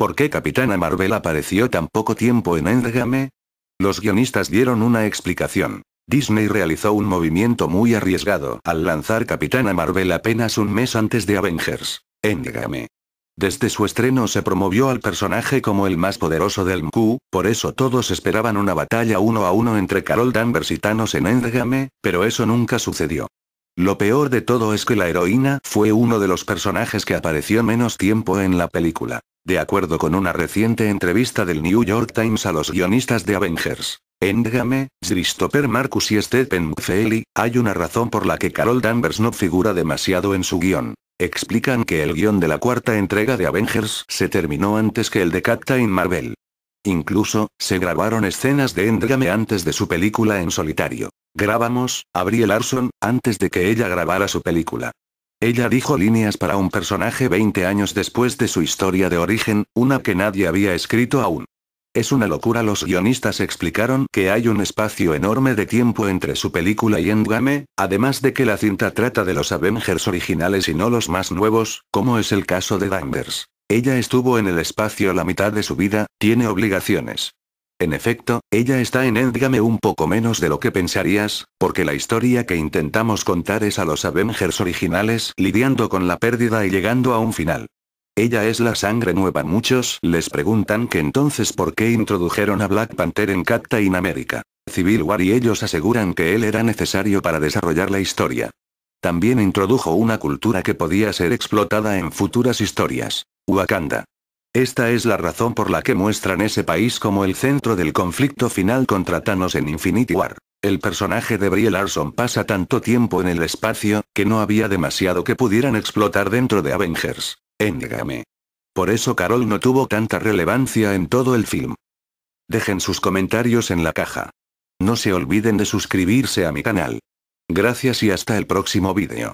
¿Por qué Capitana Marvel apareció tan poco tiempo en Endgame? Los guionistas dieron una explicación. Disney realizó un movimiento muy arriesgado al lanzar Capitana Marvel apenas un mes antes de Avengers. Endgame. Desde su estreno se promovió al personaje como el más poderoso del MCU, por eso todos esperaban una batalla uno a uno entre Carol Danvers y Thanos en Endgame, pero eso nunca sucedió. Lo peor de todo es que la heroína fue uno de los personajes que apareció menos tiempo en la película de acuerdo con una reciente entrevista del New York Times a los guionistas de Avengers. Endgame, Christopher Marcus y Stephen McFeely, hay una razón por la que Carol Danvers no figura demasiado en su guión. Explican que el guión de la cuarta entrega de Avengers se terminó antes que el de Captain Marvel. Incluso, se grabaron escenas de Endgame antes de su película en solitario. Grabamos, a Brie Larson, antes de que ella grabara su película. Ella dijo líneas para un personaje 20 años después de su historia de origen, una que nadie había escrito aún. Es una locura, los guionistas explicaron que hay un espacio enorme de tiempo entre su película y Endgame, además de que la cinta trata de los Avengers originales y no los más nuevos, como es el caso de Danvers. Ella estuvo en el espacio la mitad de su vida, tiene obligaciones. En efecto, ella está en Endgame un poco menos de lo que pensarías, porque la historia que intentamos contar es a los Avengers originales lidiando con la pérdida y llegando a un final. Ella es la sangre nueva. Muchos les preguntan que entonces por qué introdujeron a Black Panther en Captain America. Civil War y ellos aseguran que él era necesario para desarrollar la historia. También introdujo una cultura que podía ser explotada en futuras historias. Wakanda. Esta es la razón por la que muestran ese país como el centro del conflicto final contra Thanos en Infinity War. El personaje de Brie Larson pasa tanto tiempo en el espacio, que no había demasiado que pudieran explotar dentro de Avengers. Endgame. Por eso Carol no tuvo tanta relevancia en todo el film. Dejen sus comentarios en la caja. No se olviden de suscribirse a mi canal. Gracias y hasta el próximo video.